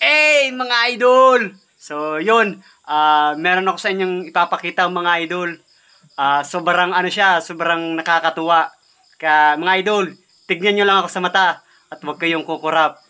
Hey, mga idol! So, yun. Uh, meron ako sa inyong ipapakita mga idol. Uh, sobrang ano siya, sobrang nakakatuwa. Ka, mga idol, tignan nyo lang ako sa mata at huwag kayong kukurap.